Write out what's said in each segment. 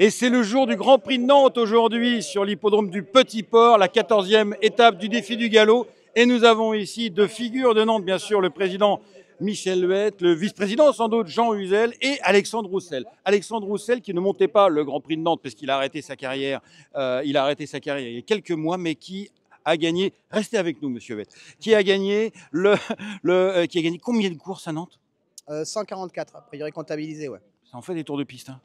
Et c'est le jour du Grand Prix de Nantes aujourd'hui sur l'hippodrome du Petit Port, la 14e étape du défi du galop. Et nous avons ici deux figures de Nantes, bien sûr, le président Michel Huette, le vice-président sans doute Jean Huzel et Alexandre Roussel. Alexandre Roussel qui ne montait pas le Grand Prix de Nantes parce qu'il a arrêté sa carrière, euh, il a arrêté sa carrière il y a quelques mois, mais qui a gagné, restez avec nous Monsieur Huette, qui a gagné le, euh, qui a gagné combien de courses à Nantes 144 euh, a priori comptabilisé, ouais. Ça en fait des tours de piste. Hein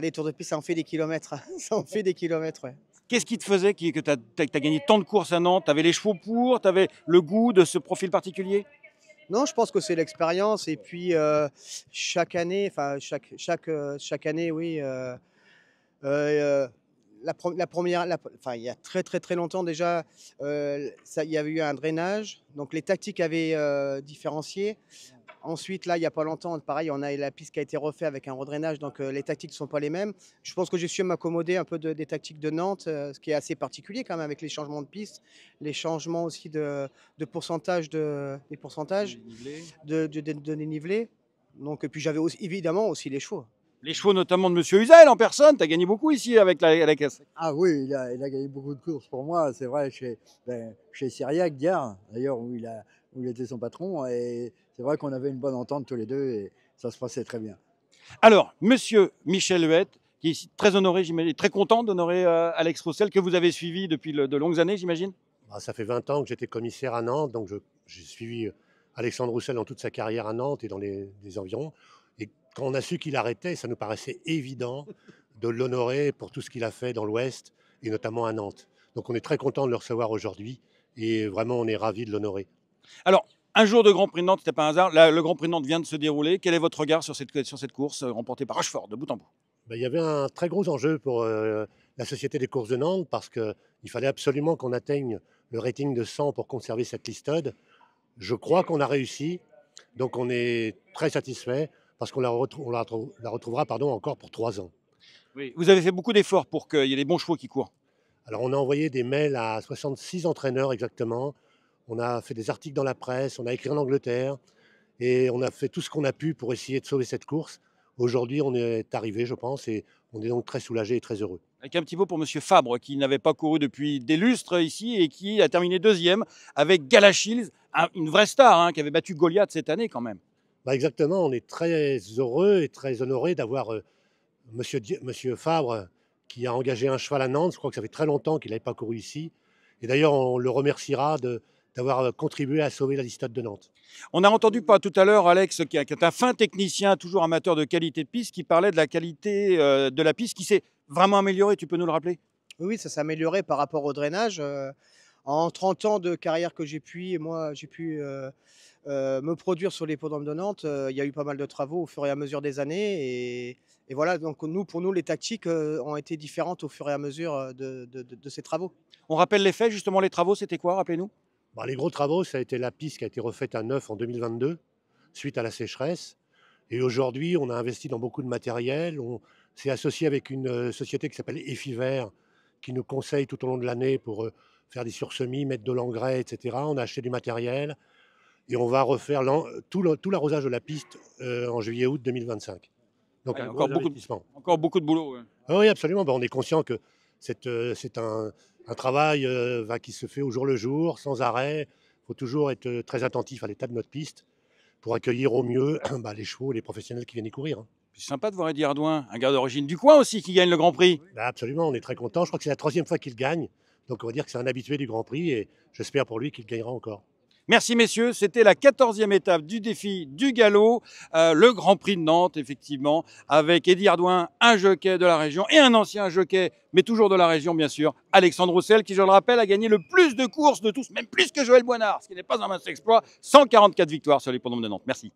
les tours de piste, ça en fait des kilomètres. Hein. ça en fait des kilomètres, ouais. Qu'est-ce qui te faisait que tu as, as, gagné tant de courses à Nantes Tu avais les chevaux pour Tu avais le goût de ce profil particulier Non, je pense que c'est l'expérience. Et puis, euh, chaque année, enfin, chaque, chaque, euh, chaque année, oui. Euh, la, première, la, enfin, il y a très très très longtemps déjà, ça, il y avait eu un drainage. Donc les tactiques avaient différencié. Ensuite, là, il n'y a pas longtemps, pareil, on a la piste qui a été refaite avec un redrainage, donc euh, les tactiques ne sont pas les mêmes. Je pense que j'ai su m'accommoder un peu des tactiques de Nantes, euh, ce qui est assez particulier quand même avec les changements de piste, les changements aussi de, pourcentage de, des pourcentages, de, dénivelé. Donc, et puis j'avais évidemment aussi les choix les chevaux notamment de Monsieur Uzel en personne, tu as gagné beaucoup ici avec la, caisse. Ah oui, il a, gagné beaucoup de courses pour moi, c'est vrai, chez, ben, chez Syriac d'ailleurs, où, il où il était son patron. Et c'est vrai qu'on avait une bonne entente tous les deux et ça se passait très bien. Alors, Monsieur Michel Huette, qui est très honoré, j'imagine, très content d'honorer euh, Alex Roussel, que vous avez suivi depuis de longues années, j'imagine bah, Ça fait 20 ans que j'étais commissaire à Nantes, donc j'ai suivi euh, Alexandre Roussel dans toute sa carrière à Nantes et dans les environs quand on a su qu'il arrêtait, ça nous paraissait évident de l'honorer pour tout ce qu'il a fait dans l'Ouest et notamment à Nantes. Donc on est très content de le recevoir aujourd'hui et vraiment on est ravi de l'honorer. Alors, un jour de Grand Prix de Nantes, c'était pas un hasard. le Grand Prix de Nantes vient de se dérouler. Quel est votre regard sur cette, sur cette course euh, remportée par Rochefort de bout en bout ben, Il y avait un très gros enjeu pour euh, la Société des courses de Nantes parce qu'il fallait absolument qu'on atteigne le rating de 100 pour conserver cette listode. Je crois qu'on a réussi. Donc on est très satisfait parce qu'on la, retrouvera pardon, encore pour trois ans. Vous avez fait beaucoup d'efforts pour qu'il y ait les bons chevaux qui courent. Alors on a envoyé des mails à 66 entraîneurs exactement. On a fait des articles dans la presse, on a écrit en Angleterre et on a fait tout ce qu'on a pu pour essayer de sauver cette course. Aujourd'hui, on est arrivé, je pense, et on est donc très soulagé et très heureux. Avec un petit mot pour M. Fabre, qui n'avait pas couru depuis des lustres ici et qui a terminé deuxième avec Galachils, une vraie star, hein, qui avait battu Goliath cette année quand même. Bah, exactement, on est très heureux et très honoré d'avoir M. Euh, monsieur, monsieur, Fabre qui a engagé un cheval à Nantes. Je crois que ça fait très longtemps qu'il n'avait pas couru ici. Et d'ailleurs, on le remerciera de, d'avoir euh, contribué à sauver la distate de Nantes. On a entendu pas tout à l'heure Alex, qui est un fin technicien, toujours amateur de qualité de piste, qui parlait de la qualité euh, de la piste qui s'est vraiment améliorée. Tu peux nous le rappeler Oui, ça s'est amélioré par rapport au drainage en 30 ans de carrière que j'ai pu, moi, j'ai pu euh, euh, me produire sur l'hippodrome de Nantes. Euh, il y a eu pas mal de travaux au fur et à mesure des années. Et, voilà, donc nous, pour nous, les tactiques ont été différentes au fur et à mesure de, ces travaux. On rappelle les faits, justement, les travaux, c'était quoi, rappelez-nous bah, Les gros travaux, ça a été la piste qui a été refaite à neuf en 2022, suite à la sécheresse. Et aujourd'hui, on a investi dans beaucoup de matériel. On s'est associé avec une société qui s'appelle Vert qui nous conseille tout au long de l'année pour faire des sursemis, mettre de l'engrais, etc. On a acheté du matériel et on va refaire tout l'arrosage de la piste euh, en juillet-août 2025. Donc encore, beaucoup de, encore beaucoup de boulot. Ah oui, absolument. on est conscient que euh, c'est un, travail euh, qui se fait au jour le jour, sans arrêt. Il faut toujours être très attentif à l'état de notre piste pour accueillir au mieux bah, les chevaux, les professionnels qui viennent y courir. Hein. C'est sympa de voir Eddie Ardouin, un gars d'origine du coin aussi, qui gagne le Grand Prix. Bah, absolument, on est très content. Je crois que c'est la troisième fois qu'il gagne. Donc on va dire que c'est un habitué du Grand Prix et j'espère pour lui qu'il gagnera encore. Merci messieurs, c'était la 14e étape du défi du galop, euh, le Grand Prix de Nantes effectivement, avec Eddie Ardouin, un jockey de la région et un ancien jockey, mais toujours de la région bien sûr, Alexandre Roussel, qui je le rappelle a gagné le plus de courses de tous, même plus que Joël Boinard, ce qui n'est pas un mince exploit, 144 victoires sur les de Nantes. Merci.